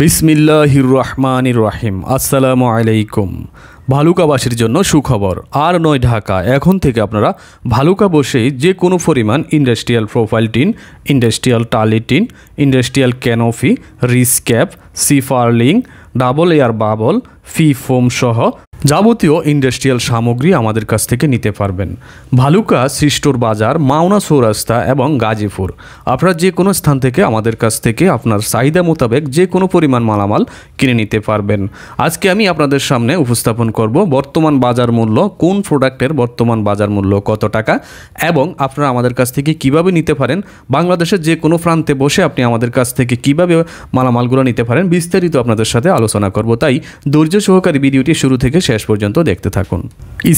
বিসমিল্লাহির রহমানির রাহিম আসসালামু আলাইকুম ভালুকাবাসীর জন্য সুখবর আর নয় ঢাকা এখন থেকে আপনারা ভালুকা বসেই যে কোনো পরিমাণ ইন্ডাস্ট্রিয়াল প্রোফাইল টিন ইন্ডাস্ট্রিয়াল টালি টিন ইন্ডাস্ট্রিয়াল ক্যানোফি রিসক্যাপ সিফার্লিং ডাবল এয়ার বাবল ফি ফোম সহ যাবতীয় ইন্ডাস্ট্রিয়াল সামগ্রী আমাদের কাছ থেকে নিতে পারবেন ভালুকা সৃষ্টর বাজার মাওনা সৌরাস্তা এবং গাজীপুর আপনারা যে কোনো স্থান থেকে আমাদের কাছ থেকে আপনার চাহিদা মোতাবেক যে কোনো পরিমাণ মালামাল কিনে নিতে পারবেন আজকে আমি আপনাদের সামনে উপস্থাপন করব বর্তমান বাজার মূল্য কোন প্রোডাক্টের বর্তমান বাজার মূল্য কত টাকা এবং আপনারা আমাদের কাছ থেকে কিভাবে নিতে পারেন বাংলাদেশের যে কোনো প্রান্তে বসে আপনি আমাদের কাছ থেকে কিভাবে মালামালগুলো নিতে পারেন বিস্তারিত আপনাদের সাথে আলোচনা করব তাই ধৈর্য সহকারী ভিডিওটি শুরু থেকে শেষ পর্যন্ত দেখতে থাকুন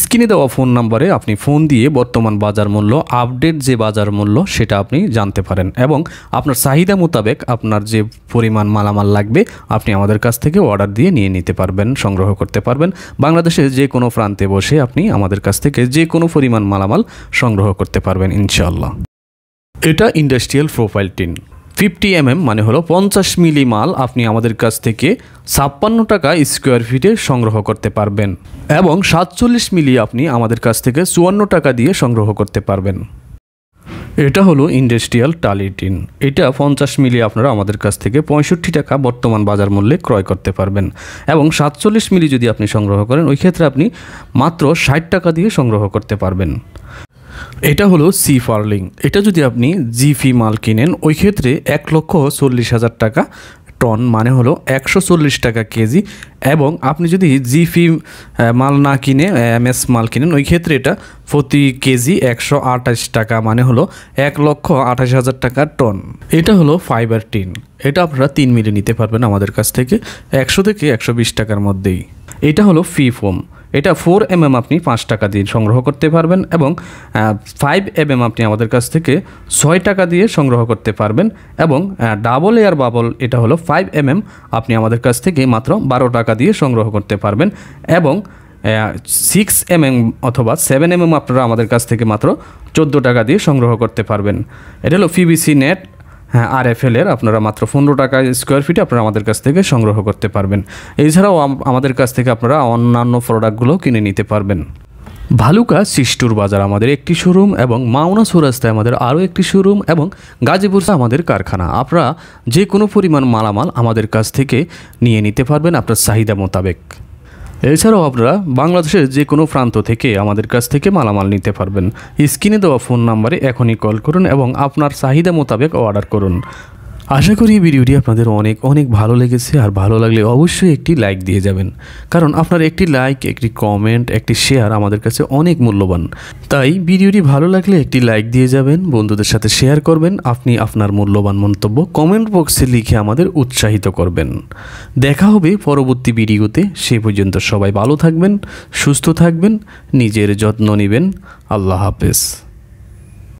স্ক্রিনে দেওয়া ফোন নাম্বারে আপনি ফোন দিয়ে বর্তমান বাজার মূল্য আপডেট যে বাজার মূল্য সেটা আপনি জানতে পারেন এবং আপনার চাহিদা মোতাবেক আপনার যে পরিমাণ মালামাল লাগবে আপনি আমাদের কাছ থেকে অর্ডার দিয়ে নিয়ে নিতে পারবেন সংগ্রহ করতে পারবেন বাংলাদেশের যে কোনো প্রান্তে বসে আপনি আমাদের কাছ থেকে যে কোনো পরিমাণ মালামাল সংগ্রহ করতে পারবেন ইনশাল্লাহ এটা industrial profile tin fifty MM মানে হলো পঞ্চাশ মিলি মাল আপনি আমাদের কাছ থেকে ছাপ্পান্ন টাকা স্কোয়ার ফিটে সংগ্রহ করতে পারবেন এবং সাতচল্লিশ মিলি আপনি আমাদের কাছ থেকে চুয়ান্ন টাকা দিয়ে সংগ্রহ করতে পারবেন এটা হলো ইন্ডাস্ট্রিয়াল টালিটিন এটা পঞ্চাশ মিলি আপনারা আমাদের কাছ থেকে পঁয়ষট্টি টাকা বর্তমান বাজার মূল্যে ক্রয় করতে পারবেন এবং সাতচল্লিশ মিলি যদি আপনি সংগ্রহ করেন ওই ক্ষেত্রে আপনি মাত্র ষাট টাকা দিয়ে সংগ্রহ করতে পারবেন এটা হলো সি ফার্লিং এটা যদি আপনি জি ফি মাল কিনেন ওই ক্ষেত্রে এক লক্ষ চল্লিশ হাজার টাকা টন মানে হলো একশো চল্লিশ টাকা কেজি এবং আপনি যদি জি ফি মাল না কিনে এম এস মাল কিনেন ওই ক্ষেত্রে এটা প্রতি কেজি একশো আঠাশ টাকা মানে হলো এক লক্ষ আঠাশ হাজার টাকা টন এটা হলো ফাইবার টিন এটা আপনারা তিন মিলে নিতে পারবেন আমাদের কাছ থেকে একশো থেকে একশো বিশ টাকার মধ্যেই এটা হলো ফি ফোম এটা ফোর এম এম আপনি পাঁচ টাকা দিয়ে সংগ্রহ করতে পারবেন এবং ফাইভ এম এম আপনি আমাদের কাছ থেকে ছয় টাকা দিয়ে সংগ্রহ করতে পারবেন এবং ডাবল এয়ার বাবল এটা হলো ফাইভ এম এম আপনি আমাদের কাছ থেকে মাত্র বারো টাকা দিয়ে সংগ্রহ করতে পারবেন এবং সিক্স এম এম অথবা সেভেন এম এম আপনারা আমাদের কাছ থেকে মাত্র চোদ্দো টাকা দিয়ে সংগ্রহ করতে পারবেন এটা হলো ফিবিসি নেট হ্যাঁ আর এফ এর আপনারা মাত্র পনেরো টাকা স্কোয়ার ফিটে আপনারা আমাদের কাছ থেকে সংগ্রহ করতে পারবেন এছাড়াও আমাদের কাছ থেকে আপনারা অন্যান্য প্রোডাক্টগুলো কিনে নিতে পারবেন ভালুকা সিস্টুর বাজার আমাদের একটি শোরুম এবং মাওনা সুরাস্তায় আমাদের আরও একটি শোরুম এবং গাজীপুর আমাদের কারখানা আপনারা যে কোনো পরিমাণ মালামাল আমাদের কাছ থেকে নিয়ে নিতে পারবেন আপনার চাহিদা মোতাবেক এছাড়াও আপনারা বাংলাদেশের যে কোনো প্রান্ত থেকে আমাদের কাছ থেকে মালামাল নিতে পারবেন স্ক্রিনে দেওয়া ফোন নাম্বারে এখনই কল করুন এবং আপনার চাহিদা মোতাবেক অর্ডার করুন আশা করি এই ভিডিওটি আপনাদের অনেক অনেক ভালো লেগেছে আর ভালো লাগলে অবশ্যই একটি লাইক দিয়ে যাবেন কারণ আপনার একটি লাইক একটি কমেন্ট একটি শেয়ার আমাদের কাছে অনেক মূল্যবান তাই ভিডিওটি ভালো লাগলে একটি লাইক দিয়ে যাবেন বন্ধুদের সাথে শেয়ার করবেন আপনি আপনার মূল্যবান মন্তব্য কমেন্ট বক্সে লিখে আমাদের উৎসাহিত করবেন দেখা হবে পরবর্তী ভিডিওতে সে পর্যন্ত সবাই ভালো থাকবেন সুস্থ থাকবেন নিজের যত্ন নেবেন আল্লাহ হাফেজ